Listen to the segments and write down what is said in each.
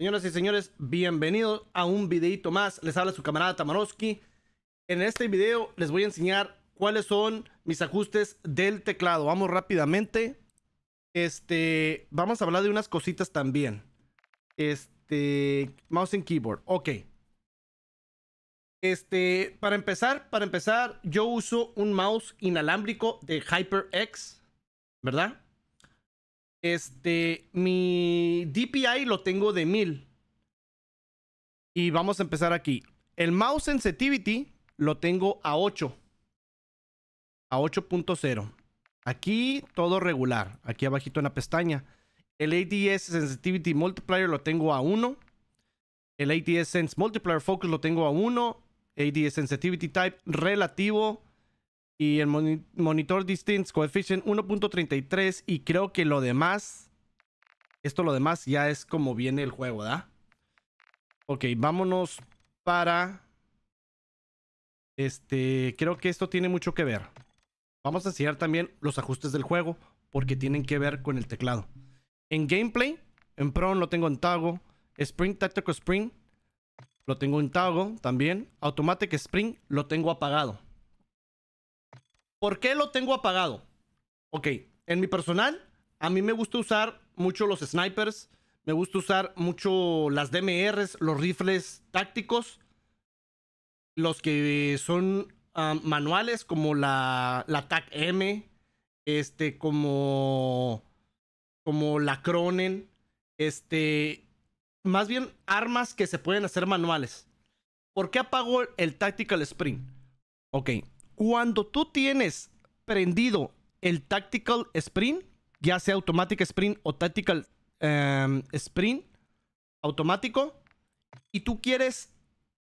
Señoras y señores, bienvenidos a un videito más. Les habla su camarada Tamarowski. En este video les voy a enseñar cuáles son mis ajustes del teclado. Vamos rápidamente. Este, vamos a hablar de unas cositas también. Este, mouse and keyboard. Ok. Este, para empezar, para empezar, yo uso un mouse inalámbrico de HyperX, ¿verdad? Este, mi DPI lo tengo de 1000. Y vamos a empezar aquí. El mouse sensitivity lo tengo a 8. A 8.0. Aquí todo regular. Aquí abajito en la pestaña. El ADS Sensitivity Multiplier lo tengo a 1. El ADS Sense Multiplier Focus lo tengo a 1. ADS Sensitivity Type relativo y el monitor distance coefficient 1.33 y creo que lo demás, esto lo demás ya es como viene el juego, da Ok, vámonos para... Este, creo que esto tiene mucho que ver. Vamos a enseñar también los ajustes del juego porque tienen que ver con el teclado. En gameplay, en Prone lo tengo en Tago, Spring Tactical Spring lo tengo en Tago también, Automatic Spring lo tengo apagado. ¿Por qué lo tengo apagado? Ok, en mi personal, a mí me gusta usar mucho los snipers, me gusta usar mucho las DMRs, los rifles tácticos, los que son ah, manuales como la, la TAC-M, este, como, como la Cronen, este, más bien armas que se pueden hacer manuales. ¿Por qué apago el Tactical Spring? Ok, cuando tú tienes prendido el Tactical Sprint, ya sea Automatic Sprint o Tactical em, Sprint automático, y tú quieres,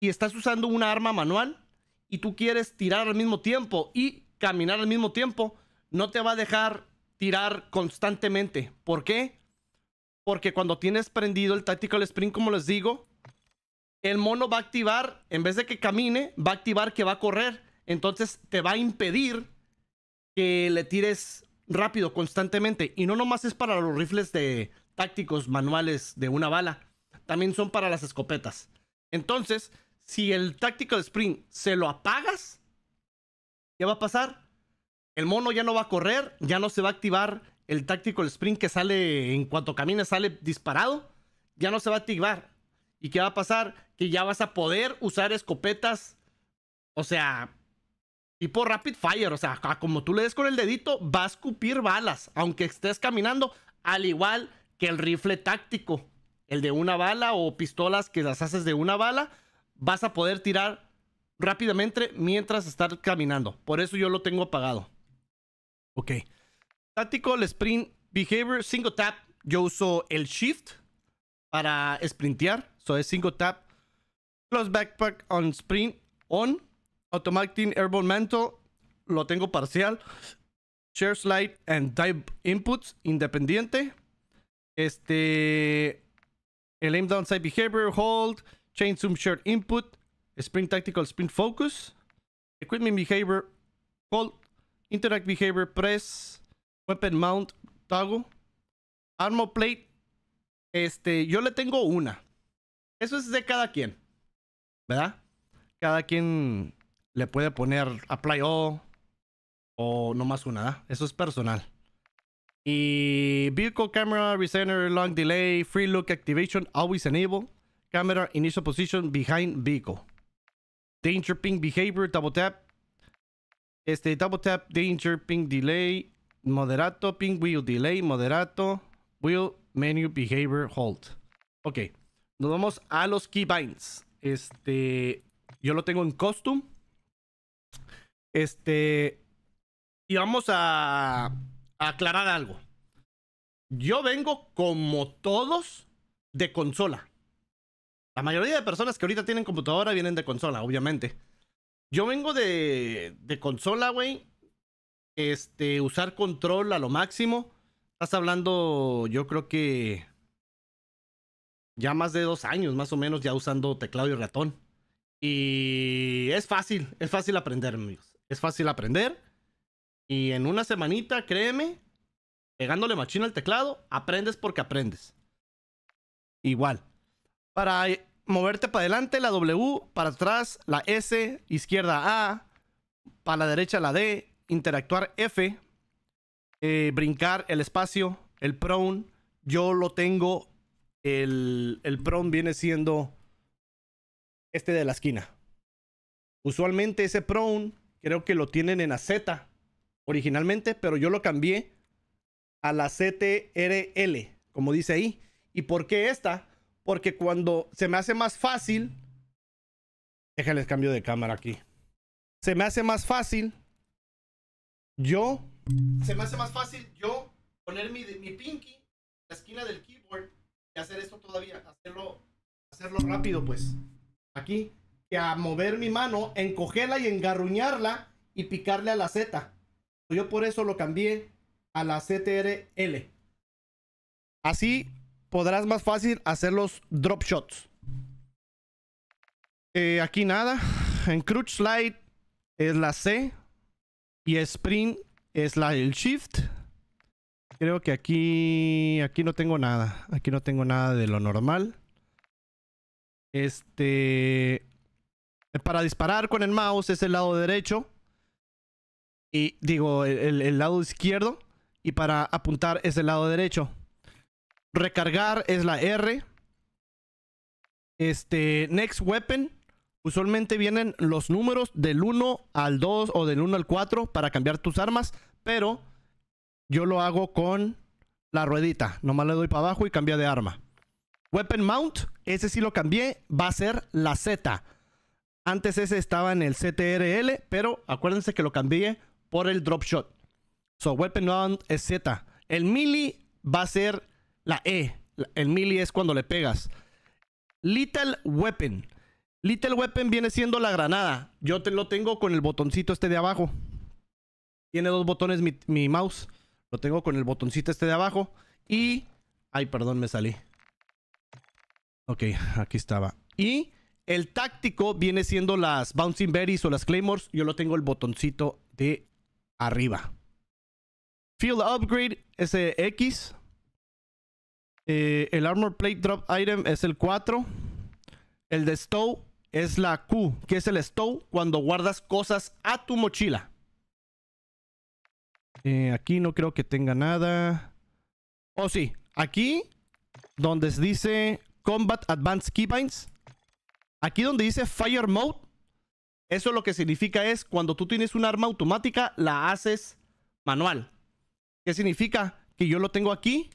y estás usando una arma manual, y tú quieres tirar al mismo tiempo y caminar al mismo tiempo, no te va a dejar tirar constantemente. ¿Por qué? Porque cuando tienes prendido el Tactical Sprint, como les digo, el mono va a activar, en vez de que camine, va a activar que va a correr. Entonces te va a impedir que le tires rápido, constantemente. Y no nomás es para los rifles de tácticos manuales de una bala. También son para las escopetas. Entonces, si el Tactical Spring se lo apagas, ¿qué va a pasar? El mono ya no va a correr, ya no se va a activar el Tactical sprint que sale en cuanto camina, sale disparado. Ya no se va a activar. ¿Y qué va a pasar? Que ya vas a poder usar escopetas. O sea, tipo rapid fire, o sea, como tú le des con el dedito, va a escupir balas, aunque estés caminando, al igual que el rifle táctico, el de una bala o pistolas que las haces de una bala, vas a poder tirar rápidamente mientras estás caminando. Por eso yo lo tengo apagado. Ok. Táctico, el sprint behavior, single tap. Yo uso el shift para sprintear. So es single tap. Close backpack on sprint on. Automatic Airborne Mantle, lo tengo parcial. Share Slide and Dive Inputs, independiente. Este. El Aim Downside Behavior, Hold, Chain Zoom Share Input, Spring Tactical Spring Focus, Equipment Behavior, Hold, Interact Behavior, Press, Weapon Mount, Tago, Armor Plate. Este, yo le tengo una. Eso es de cada quien. ¿Verdad? Cada quien le puede poner apply all o más una. nada... ¿ah? Eso es personal. Y vehicle camera, recenter, long delay, free look activation, always enable. Camera, initial position, behind vehicle. Danger ping behavior, double tap. Este, double tap, danger ping delay, moderato, ping wheel delay, moderato, wheel menu behavior hold. Ok, nos vamos a los keybinds. Este, yo lo tengo en costume... Este. Y vamos a, aclarar algo. Yo vengo como todos de consola. La mayoría de personas que ahorita tienen computadora vienen de consola, obviamente. Yo vengo de, de consola, güey. Este, usar control a lo máximo. Estás hablando, yo creo que ya más de dos años, más o menos, ya usando teclado y ratón. Y es fácil, es fácil aprender, amigos es fácil aprender. Y en una semanita, créeme, pegándole machina al teclado, aprendes porque aprendes. Igual. Para moverte para adelante, la W, para atrás, la S, izquierda A, para la derecha la D, interactuar F, eh, brincar el espacio, el prone, yo lo tengo, el, el prone viene siendo este de la esquina. Usualmente ese prone Creo que lo tienen en la Z originalmente, pero yo lo cambié a la CTRL, como dice ahí. ¿Y por qué esta? Porque cuando se me hace más fácil... déjenles cambio de cámara aquí. Se me hace más fácil yo... Se me hace más fácil yo poner mi, mi pinky en la esquina del keyboard y hacer esto todavía, hacerlo, hacerlo rápido pues. Aquí a mover mi mano, encogerla y engarruñarla y picarle a la Z. Yo por eso lo cambié a la CTRL. Así podrás más fácil hacer los drop shots. Eh, aquí nada. En Crutch Slide es la C. Y Sprint es la el Shift. Creo que aquí, aquí no tengo nada. Aquí no tengo nada de lo normal. Este. Eh, para disparar con el mouse es el lado derecho. Y digo, el, lado izquierdo. Y para apuntar es el lado derecho. Recargar es la R. Este, Next Weapon. Usualmente vienen los números del 1 al 2 o del 1 al 4 para cambiar tus armas. Pero yo lo hago con la ruedita. Nomás le doy para abajo y cambia de arma. Weapon Mount, ese sí lo cambié, va a ser la Z. Antes ese estaba en el CTRL, pero acuérdense que lo cambié por el drop shot. So, weapon round es Z. El mili va a ser la E. El mili es cuando le pegas. Little weapon. Little weapon viene siendo la granada. Yo te lo tengo con el botoncito este de abajo. Tiene dos botones mi, mi mouse. Lo tengo con el botoncito este de abajo. Y... Ay, perdón, me salí. Ok, aquí estaba. Y el táctico viene siendo las Bouncing Berries o las Claymores. Yo lo tengo el botoncito de arriba. Field Upgrade es el X. Eh, el Armor Plate Drop Item es el 4. El de Stow es la Q, que es el Stow cuando guardas cosas a tu mochila. Eh, aquí no creo que tenga nada. Oh, sí. Aquí, donde dice Combat Advanced Keybinds, Aquí donde dice Fire Mode, eso lo que significa es cuando tú tienes un arma automática, la haces manual. ¿Qué significa? Que yo lo tengo aquí,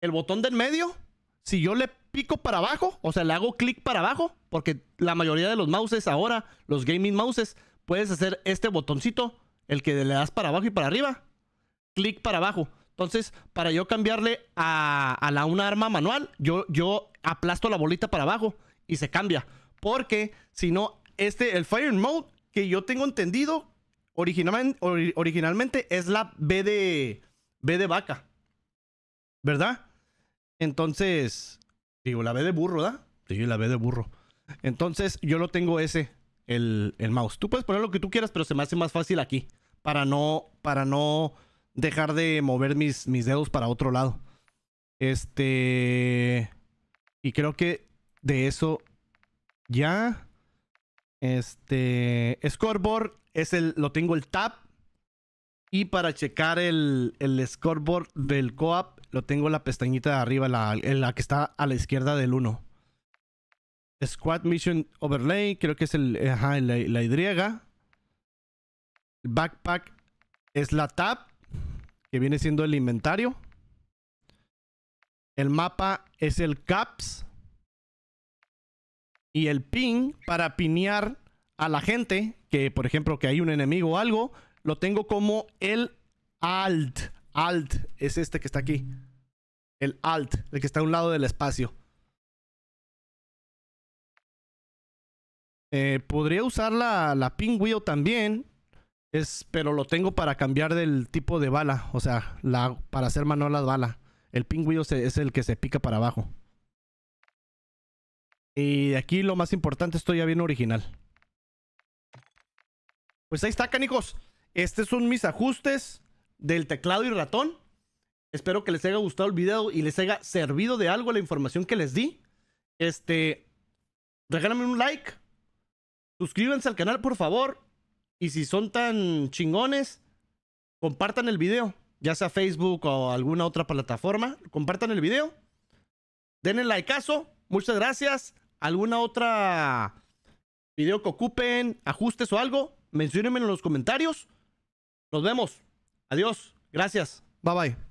el botón del medio, si yo le pico para abajo, o sea, le hago clic para abajo, porque la mayoría de los mouses ahora, los gaming mouses, puedes hacer este botoncito, el que le das para abajo y para arriba, clic para abajo. Entonces, para yo cambiarle a, a la, una arma manual, yo, yo aplasto la bolita para abajo y se cambia. Porque si no, este, el Fire Mode, que yo tengo entendido, originalmente, es la B de, B de vaca. ¿Verdad? Entonces, digo, la B de burro, ¿da? Sí, la B de burro. Entonces, yo lo tengo ese, el, el mouse. Tú puedes poner lo que tú quieras, pero se me hace más fácil aquí. Para no, para no dejar de mover mis, mis dedos para otro lado. Este... Y creo que de eso ya. Este. Scoreboard es el. Lo tengo el tab. Y para checar el, el scoreboard del co-op, lo tengo la pestañita de arriba, la, la que está a la izquierda del 1. Squad Mission Overlay, creo que es el, ajá, la, la Y. Backpack es la tab, que viene siendo el inventario. El mapa es el CAPS y el ping para pinear a la gente, que por ejemplo que hay un enemigo o algo, lo tengo como el alt. Alt es este que está aquí. El alt, el que está a un lado del espacio. Eh, podría usar la, la wheel también, es, pero lo tengo para cambiar del tipo de bala, o sea, la, para hacer la bala. El wheel es el que se pica para abajo. Y aquí lo más importante, estoy ya bien original. Pues ahí está, canijos. Estos son mis ajustes del teclado y ratón. Espero que les haya gustado el video y les haya servido de algo la información que les di. Este, regálame un like. Suscríbanse al canal, por favor. Y si son tan chingones, compartan el video. Ya sea Facebook o alguna otra plataforma. Compartan el video. Denle caso Muchas gracias alguna otra video que ocupen, ajustes o algo, menciónenme en los comentarios. Nos vemos. Adiós. Gracias. Bye bye.